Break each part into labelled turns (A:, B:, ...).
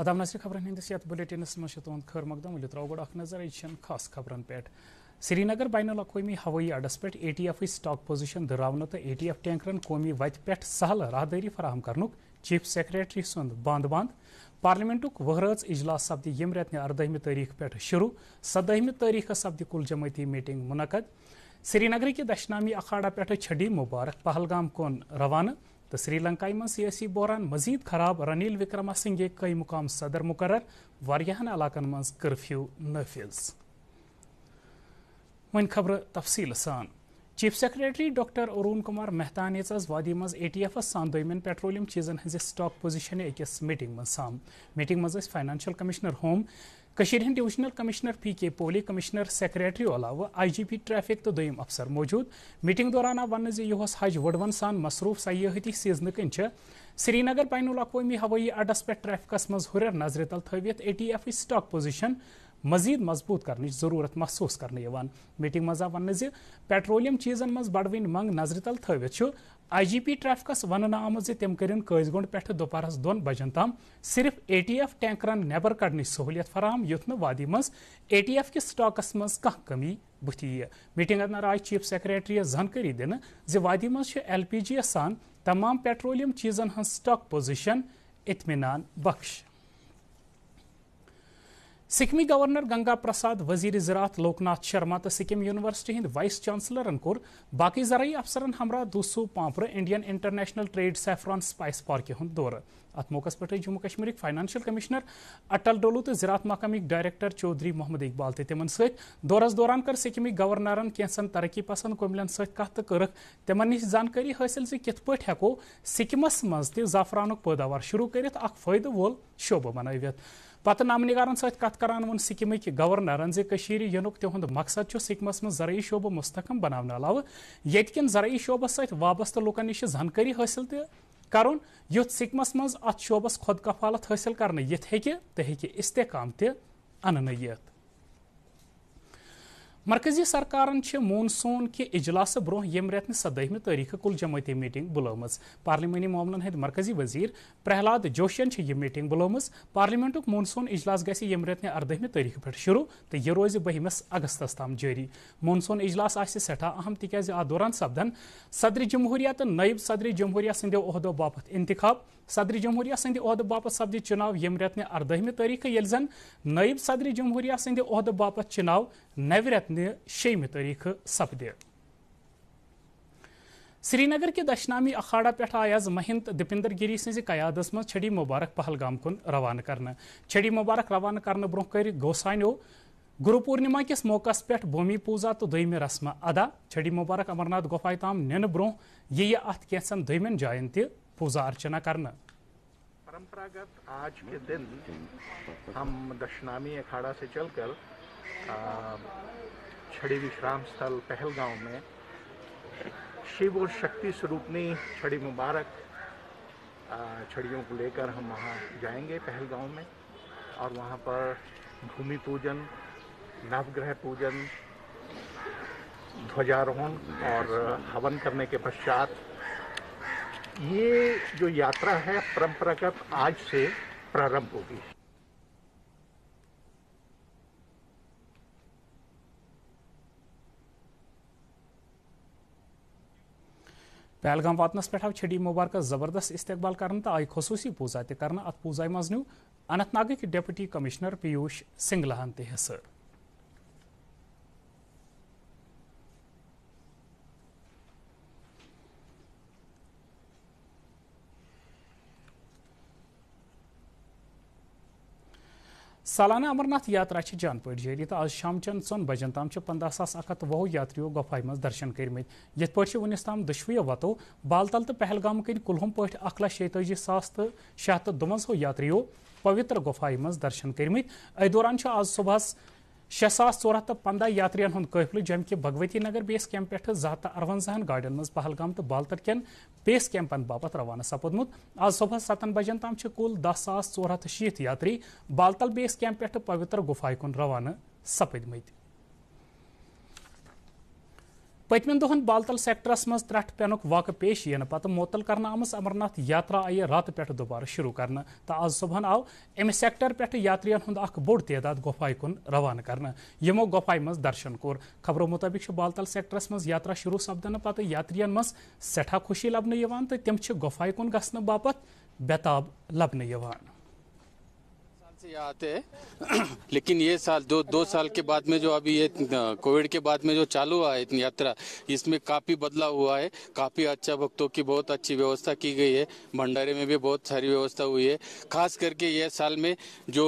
A: अदम नसर खबर हंदिस ये बुलेटिनस मज खर मकदम वो त्रो गो नजर यह खास खबरन पे श्रीनगर बैन अवी हवाई अड्डस पे A T F stock position दरावन तो ए टी एफ टैंकरन कौमी वत पे सहल राहदारी फराहम कर चीफ सेक्रेटरी सुंद बंद बंद पार्लिमेंटुक वहराज इजलास सपदि यम रेत अरदहमि तारीख पे शुरू सदहमि तारीख सपदि कुल जमती मीटिंग मुनद श्रीनगर के दशनामी अखाड़ा पे छडी मुबारक पहलगाम कौन रवाना तो श्रीलंकाई मज सियासी बहरान मजीद खराब रनिल विक्रमा सिंगे कई मुकाम सदर मुकर वन इलाकन मज कर्फ्यू नफिज वन खबर तफसील सान chief secretary doctor Arun Kumar मेहतान यज वादी मज ए टी एफस सान दिन पेट्रोलियम चीजन हजि स्टॉक पोजिशन अकिस मीटिंग मज साम मीटिंग मज financial commissioner home divisional commissioner P K पोली कमिश्नर सेक्रेटरी अलावा आई जी पी ट्रैफिक तो दोम अफसर मौजूद मीटिंग दौरान आव वन यह हज वडवन सान मसरूफ सयाहती सीजन कन श्रीनगर बैन अवी हवाई अड्डस पे ट्रैफिकस मज हुर नजर तल थ A T F stock position मजीद मजबूत कर जरूरत महसूस कर मीटिंग मजा वन जि पेट्रोलियम चीजन मज बढ़वन मंग नजर तल थ आई जी पी ट्रैफिकस वन आम तम कर पे दोपहर दोन बजन तम सिर्फ A T F tanker number कड़न सहूलियत फराम न वादी मज ए टी एफ किस स्टाकस मज कह कमी बुथ ये मीटिंग अंदर चीफ सेक्रेटरी जानकारी दिन वादी मज एल पी जी सान तमाम पेट्रोलियम चीजन हज स्टॉक पोजिशन इतमान बख्श सिकमी गवर्नर गंगा प्रसाद वजीर ज़रात लोकनाथ शर्मा तो सिक्किम यूनिवर्सिटी हिंद वाइस चांसलरन कोर बाकी जराई अफसरन हमरा दूसू पांपर Indian international trade saffron spice park हूं दौर अत मौकस पे जम्मू कश्मीर फाइनेंशियल कमिश्नर अटल डोलू तो ज़रात महकम डायरेक्टर चौधरी मोहम्मद इकबाल तो तिमन दौरस दौरान कर सिक्कमी गवर्नरन कैसन तरक्की पसंद कोमिलन सत कर्क तिमन जानकारी हासिल जित कित पे हेको सिक्किमस मज जाफरानुक पैदावार शुरू कर फायदे वोल शोबह बनवित पत् नाम निगारन सत कर वो सिकम के गवर्नरन जशर यनुक तिहद मकसद सिकमस मं जरियी शोब मुस्तकम बनाने अलाव ये जरियी शोबस सत वाबस्त लुकन नश जानकारी हासिल त कर युथ सिकिमस मं शोबस खुद कफालत हासिल कर ये हे तो हे इस्तेकाम तन मरकजी सरकान मोनसून के इजलास ब्रोह यम रेत सदहम तारीख कुल जमती मीटिंग बुलम पार्लिमानी मामलन हद मरकजी वजीर प्रहलाद जोशन यह मीटिंग बुलम पार्लिमेंट मोनसून इजलास गि यम रेत अरदहम तारीख पे शुरू तो यह रोज बहमस अगस्त तम जारी मोनसून इजलास आठा अहम तिक दौरान सपदन सदर जमहूरिया तो नयब सदर जमहूरिया सदो अहदो बाप इंतखब सदर जमहूरिया सद बाप बापत सपदि चुनाव यम रेतन अरदहमि तारीख ये जन नायब सदर जमहूरिया सद ओहद बापत चुनाव नव रेतन शेमि तारीख सपदि श्रीनगर के दशनामी अखाड़ा पे आज महिंद दिपिंदर गिरी सज कयादस मं छड़ी मुबारक पहलगाम कुन रवान कर छड़ी मुबारक रवाना कर ब्रोह कर गोसानो गुरु पूर्णिमा किस मौका पे भूमि पूजा तो दुम रस्म अदा छड़ी मुबारक अमरनाथ गुफाय ताम नुन ब्रो ये अत कैचन दुमन जायन पूजा अर्चना करना परंपरागत आज के दिन हम दशनामी अखाड़ा से चलकर छड़ी विश्राम स्थल पहलगांव में शिव और शक्ति स्वरूपनी छड़ी मुबारक छड़ियों को लेकर हम वहाँ जाएंगे पहलगांव में और वहाँ पर भूमि पूजन नवग्रह पूजन ध्वजारोहण और हवन करने के पश्चात ये जो यात्रा है परंपरागत आज से प्रारंभ होगी पहलगाम वातनस पे छड़ी मुबारक जबरदस्त इस्तबाल कर आई खसूसी पूजा तरह कर अत पूजा मज न्यू Anantnag deputy commissioner Piyush सिंगलाहन तह सालाना अमरनाथ यात्रा जान पे जारी तो आज शाम चन बजन तम पंद्रह सास अख वह यात्रियों गुफा मं दर्शन कर्म ये वनस तम दुशवे वतो बालतल तो पहलगाम कन कुलहम पे अख लक्ष शेताजी सास तो दुवंजो यात्रियों पवित्र गुफा मं दर्शन कर्म अ दौरान आज सुबह शे सा चौराह तो पंदह यात्रियन हूं कफिल जम भगवती नगर बेस कैम्प पे जह तो अरवंजाहन गाड़न पहलगाम तो बाल कैन बेस कैंपन बापत रवाना सपदमुत आज सुबह सतन बजन तम कुल दह सास चौराह तो शीत यात्री बालतल बेस कैंप पे पवित्र गुफा कुन रवाना सपदमत पत्म दोहन बालतल सेक्टरस मज त्रट पेन वाक पेश ये पत् मोतल कर अमरनाथ यात्रा आई रात पे दोबार शुरू कर आज सुबह आव अम सेक्टर पे यात्रियन हूं अख बोड तदाद गुफा कुन रवाना कर गुफा मज दर्शन कोर खबरों मुताबिक बालतल सेक्टरस मज यात्रा शुरू सपदन पत् यात्रियन मज सठा खुशी लबन तो तम गुफा कुन ग बेताब लबन से यहाँ आते हैं लेकिन ये साल दो दो साल के बाद में जो अभी ये कोविड के बाद में जो चालू हुआ है इतनी यात्रा इसमें काफ़ी बदलाव हुआ है काफ़ी अच्छा भक्तों की बहुत अच्छी व्यवस्था की गई है भंडारे में भी बहुत सारी व्यवस्था हुई है खास करके ये साल में जो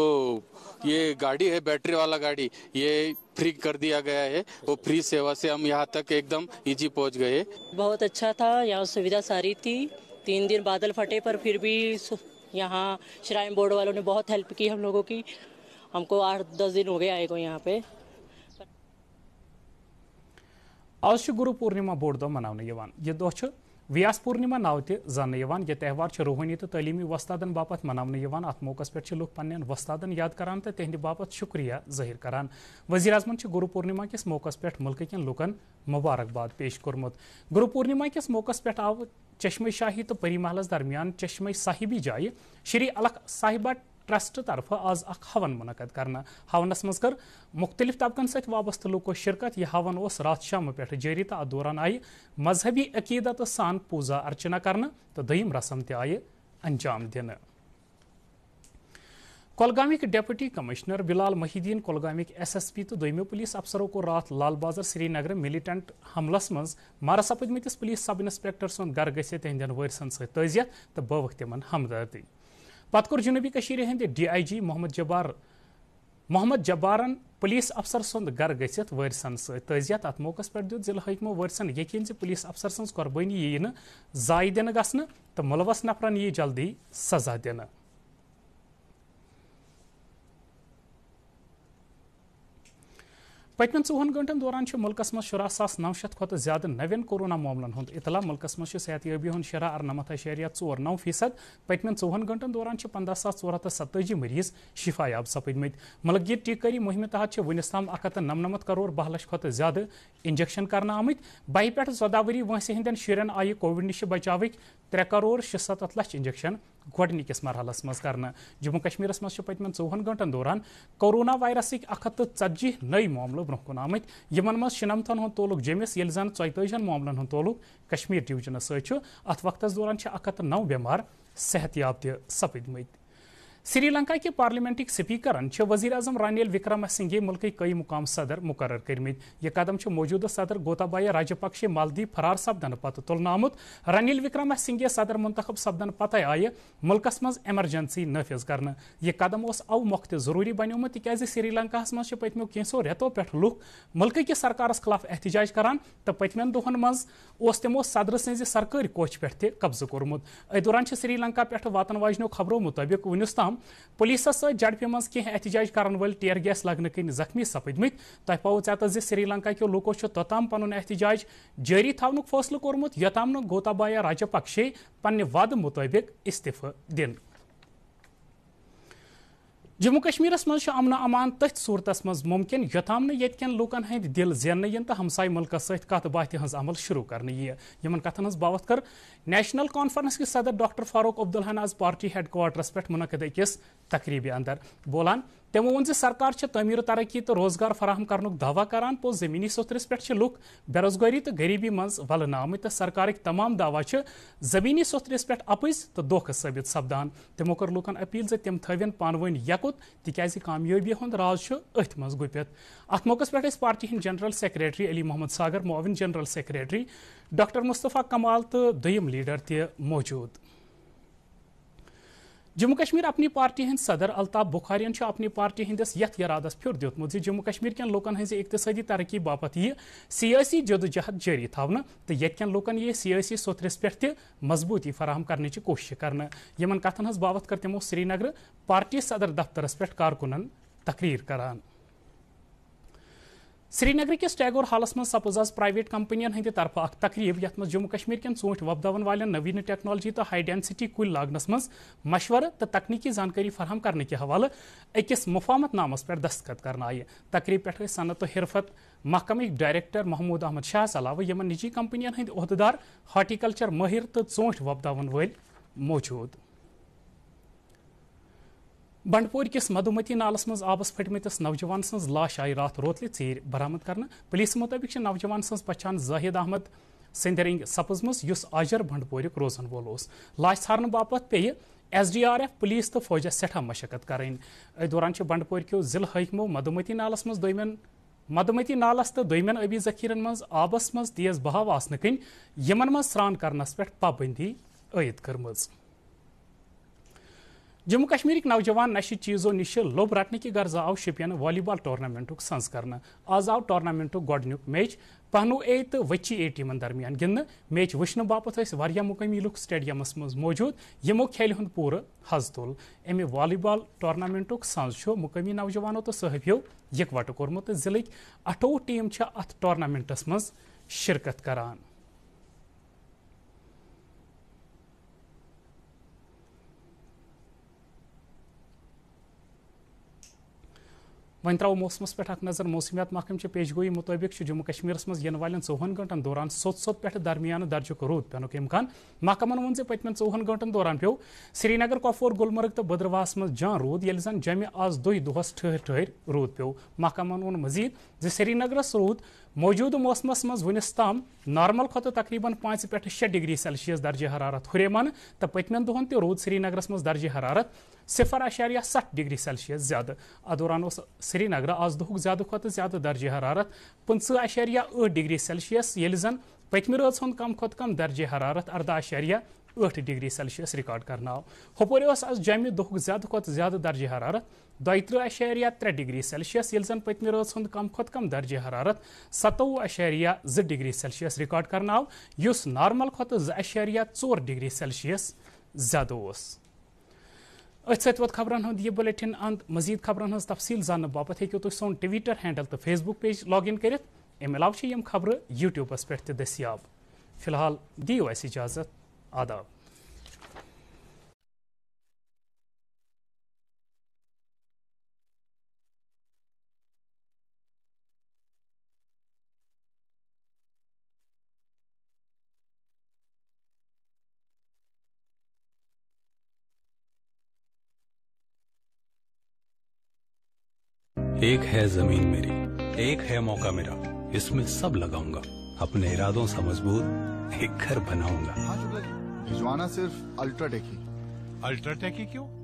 A: ये गाड़ी है बैटरी वाला गाड़ी ये फ्री कर दिया गया है वो फ्री सेवा से हम यहाँ तक एकदम इजी पहुँच गए बहुत अच्छा था यहाँ सुविधा सारी थी तीन दिन बादल फटे पर फिर भी यहाँ श्राइन बोर्ड वालों ने बहुत हेल्प की हम लोगों की हमको आठ दस दिन हो गए आए को यहाँ पे अवश्य गुरु पूर्णिमा बोर्ड दो तो मनाने वन ये दो तो व्यास पूर्णिमा नाव तह यह त्यौहार रूहानी तो तलीमी वस्तादन बापत मना अत मौकस पे लुक पन्न वस्तादन याद करान तो तिंद बापत शुक्रिया जाहिर करान वजीर अजमन गुरु पूर्णिमा किस मौकस पे मुल्क कन लुकन मुबारकबाद पेश कर्मुत गुरु पूर्णिमा किस मौकस पे आव चश्मे शाही तो परी महलस दरमियान चश्मे साहिबी जाय श्री अलख साहिबा ट्रस्ट तरफ आज अख हवन मुनद कर हवनस मज कर मुख्तलिफ तबकन सबस्त लूको शिरकत यह हवन उस रात शाम पे जारी तो अ दौरान आई मजहबी अकीदत सान पूजा अर्चना कर तो दम रस्म तय अंजाम दिन कलगामिक डिप्टी कमिश्नर बिलाल महिदीन कलगामिक एस एस पी तो दोमो पुलिस अफसरों को रात लाल बाजार श्रीनगर मिलिटेंट हमलस मज मारा सपदमित पुलिस सब इंस्पेक्टर सुंद घर गि वर्सन सजियत तो बवक तिम हमदर्दी पत् कोर जनूबी हंद डी आई जी मोहम्मद जबार मोहम्मद जबारन पुलिस अफसर सुंद गर गथ वरसन सजियत अत मौकस पे दुत जिला हकमो वरसन यकीन पुलिस अफसर सज कुरबानी यी जाय दिन ग तो मुलवस नफरन यी जल्दी सजा दिनः पत्मन चौहन गंटन दौरान मुल्क मज शुरा सास नौ शत खुद ज्यादा नवन कोरोना मामलन हूं इतला मुल्कस मज सहतियाबी हूं शरा अरनमत अशरिया चोर नौ फीसद पत्मन चौहन गंटन दौरान पंद सास चोर हथ सत्जी मरीज शिफायाब सपदम मुलगीर टीकारी मुहिम तहत वनस तम अख हथ नमनमत करोड़ बह लक्ष खुद ज्यादा इंजेक्शन कर आमित बाह पे ज़दा वरी वंस हंदन शुन आयि कोविड नश बचाव त्रे करोड़ शसत लच इंजेक्शन गۄडٕनिकِस مرحلس منٛز کرنہٕ جموں کشمیٖرس منٛز چھِ پٔتمٮ۪ن ژۄوُہن گٲنٛٹن دوران کورونا وایرسٕکۍ اکھ ہَتھ تہٕ ژَتجی نٔے معاملہٕ برونٛہہ کُن آمٕتۍ یِمن منٛز شُنَمتھن ہُنٛد تعلُق جیٚمِس ییٚلہِ زن ژۄیتٲجِہن معاملن ہُنٛد تعلُق کشمیٖر ڈِوجنس سۭتۍ چھُ اتھ وقتس دوران چھِ اکھ ہَتھ تہٕ نو بٮ۪مار صحت یاب تہِ سپٕدمٕتۍ श्रीलंका के पार्लियामेंटिक स्पीकरन वजीर अजम रानिल विक्रम सिंघे मुल्क कई मुकाम सदर मुकर कर्म यह कदम मौजूदा सदर गोताबाया राजपक्षे मालदीप फरार सपदन पत तुल आमुत रानिल विक्रम सिंघे सदर मुंतब सपदन पत आय मुल्क मज एमरजेंसी नफिज कर यह कदम औ मौक त जरूरी बनो तिक श्रीलंका मज पत्मो कैसो रेतो पे लुख मुल्क कि सरकार खिलाफ एहतजाज करान तो पतम दोहन मज तमो सदर सज सरकारी कोच पे कब्ज कोर्मुत अ दौरान श्रीलंका पे वातन वाजनो खबरों मुताबिक वनुस तम اِلزام پُلیٖسَس سۭتۍ جھڑپہِ منٛز کینٛہہ احتجاج کرن ول ٹیئر گیس لگنے کِنۍ زخمی سَپٕدمٕتۍ تہ پاوٕ ژٮ۪تَس زِ سری لنکا کیو لوکو چھُ توٚتام پَنُن احتجاج جٲری تھاونُک فٲصلہٕ کوٚرمُت یوٚتام نہٕ گوتابایا راجپکشے پنٛنہِ وعدٕ مطابق استعفہ دِن جموں کشمیر منٛز چھُ امنہ امان تٔتھۍ صوٗرتس منٛز ممکن یوٚتام نہٕ ییٚتہِ کٮ۪ن لوٗکن ہٕنٛدۍ دِل زیننہٕ یِن تہٕ ہمساے مُلکس سۭتۍ کتھ باتھِ ہٕنٛز عمل شروع کرنہٕ یِیہِ یِمن کتھن ہٕنز باوتھ کٔر नेशनल कॉन्फ्रेंस के सदर डॉक्टर फारूक अब्दुल्हन आज पार्टी हेडक्वार्टरस पे मुनद अकिस तकरीबी अंदर बोलान तमो वो सरकार तमीर तरक्की तो रोजगार फराहम कर दवा कर पो जमीनी सुथरस पे लुक बेरोजगारी तो गरीबी मज वन आम तो सरकार तमाम दावा जमीनी सुथरस पे अपज तो दोख सबित सपदान तमो कर् लूकन अपील जम थवन पानवन यकुत तिकाज कामयाबी हूं राज अथ गुपित अत मौक पे पार्टी हिंद जनरल सेक्रेटरी अली मोहम्मद सागर मोविन general secretary doctor Mustafa Kamal तो दुम लीडर त मौजूद जम्मू कश्मीर अपनी पार्टी हिंद सदर अलताफ बुखारियन अपनी पार्टी हिंदस यथ यरादस फिर दुतमुत जम्मू कश्मीर कैन लूकन हज इकतदी तरक्की बाप यह सियासी जदोजहद जारी थवन तो ये लूकन ये सियासी सोथरस पे मजबूती फराहम कर कोशिश कर कथन हज बाबत कर तमो श्रीनगर पार्टी सदर दफ्तरस पे कारकुन तकरीर करान श्रीनगर किस टैगोर हालस में सपोज आज प्राइवेट कंपनियन हंद तरफ अख तकरीब ये जम्मू कश्मीर कन चूंठ वपदवन वाले नवीन टेक्नोलॉजी तो हाई डेंसिटी कुल लागनस मज मशवर तो तकनीकी जानकारी फराम करने के हवाले अकिस मुफामत नामस पे दस्खत कर आये तकरीब पे सनत तो हिरफत महकम डायरेक्टर महमूद अहमद शाह अलावा यम निजी कंपनियन हंद अहदेदार हाटिकल्चर माहिर तो चूंठ वपदवन वाल मौजूद बंडपोर किस मधुमती नालस मज आबस फटमतस नौजवान सज लाश आई रात रोतल ीर बरामद कर पुलिस मुताबिक नौजवान सज पछान जाहिद अहमद सिंदरिंग सपजम उस आजर बंडपोरक रोजन वोल लाश ारन बापत पे S D R F police तो फौज सठा मशक्कत करें अथ दौरान बंडपोर क्यों जिल हकमो मधुमती नालस मज दोमन मधुमती नालस तो दिन अबी जखीरन मज आबस मज तेज बहाव आसन कन यमन मज पे पाबंदी आयद कर्म जम्मू कश्मीर नौजवान नशे चीजों नश लोब रटने की गर्ज आव शुपियन वाली बॉल टूर्नामेंट सज कर आज आव टूर्नामेंट गोडन मैच पहनू ए तो वची ए टीम दरमियान गिंद मैच वुचने बापत मुकमी लुक स्टेडियम मज मौजूद यमो खेल हूं पूरे हज तुल अमे वाली बॉल टूर्नामेंट सज मुकमी नौजवानों तो सहफियों इकवट कोर्मुत जिले अठोह टीम अत टूर्नामेंटस मज शिरकत करान वन त्रो मौसम पे नजर मौसमियात महकमे पेशगोई मुताबिक जम्मू कश्मीर में इन वाले चौहन गंटन दौरान सोत सोत पे दरमियान दर्जुक रूद पेन इम्कान महकमन वोन पतम चौहन गंटन दौरान पे श्रीनगर कपोर गुलमर्ग तो बद्रवास मज जान रूद ये जन जमे आज दुई दुहस ठहर ठहर रूद पे महकमन वोन मजीद श्रीनगर रूद मौजूद मौसम मज वनस तम नॉर्मल खत तकरीबन पांच पे शे डिग्री सेल्सियस दर्ज हरारत हुरेमान तो पतम दोहन तह रोद श्रीनगर मज दर्ज हरारत सिफर आशारिया सठ डिग्री सेल्सियस ज्यादा अ दौरान श्रीनगर आज दुख ज्यादा खुद ज्यादा दर्ज हरारत पंच आशारिया ठ डिग्री सेल्सियस ये जन पतम रोज हूं कम खुद कम दर्ज हरारत अर्दा आशारिया ठ डिग्री सेल्सियस रिकॉर्ड कर हपोरे आज जमि दुख ज्यादा खुद ज्यादा दर्ज हरारत दोयतृ अशरिया त्रे डिग्री सेल्सियस ये पत्मि रस हूँ कम खुत कम दर्ज हरारत सतवु अशारिया जो डिग्री सेल्सियस रिकॉर्ड करना उस नॉर्मल खुत जो अशरिया चोर डिग्री सेल्सियस ज्यादा अथ सोत खबरन हूँ यह बुलेटिन अंद मजीद खबर हज तफसील जान बापत हूँ तुम सो ट्विटर हैंडल तो बुक पेज लॉग इन कर अमे खबर यूट्यूबस पे दस्याब फिलहाल दियो इजाजत आदा एक है जमीन मेरी एक है मौका मेरा इसमें सब लगाऊंगा अपने इरादों से मजबूत एक घर बनाऊंगा हाँ, तो भिजवाना सिर्फ अल्ट्राटेक ही अल्ट्राटेक ही क्यों